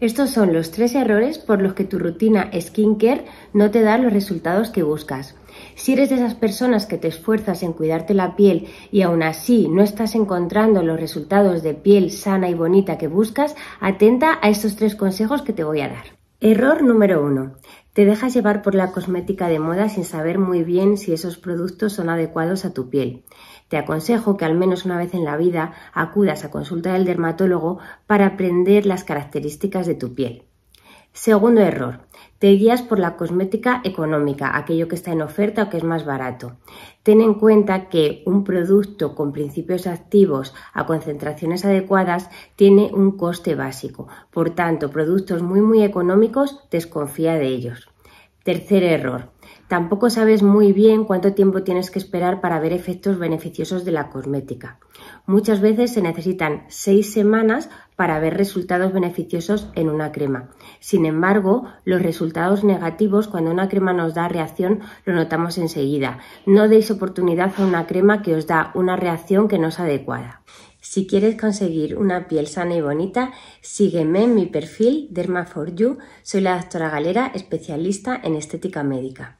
Estos son los tres errores por los que tu rutina skincare no te da los resultados que buscas. Si eres de esas personas que te esfuerzas en cuidarte la piel y aún así no estás encontrando los resultados de piel sana y bonita que buscas, atenta a estos tres consejos que te voy a dar. Error número 1. Te dejas llevar por la cosmética de moda sin saber muy bien si esos productos son adecuados a tu piel. Te aconsejo que al menos una vez en la vida acudas a consultar al dermatólogo para aprender las características de tu piel. Segundo error, te guías por la cosmética económica, aquello que está en oferta o que es más barato. Ten en cuenta que un producto con principios activos a concentraciones adecuadas tiene un coste básico. Por tanto, productos muy muy económicos desconfía de ellos. Tercer error. Tampoco sabes muy bien cuánto tiempo tienes que esperar para ver efectos beneficiosos de la cosmética. Muchas veces se necesitan seis semanas para ver resultados beneficiosos en una crema. Sin embargo, los resultados negativos cuando una crema nos da reacción lo notamos enseguida. No deis oportunidad a una crema que os da una reacción que no es adecuada. Si quieres conseguir una piel sana y bonita, sígueme en mi perfil derma 4 you Soy la doctora Galera, especialista en estética médica.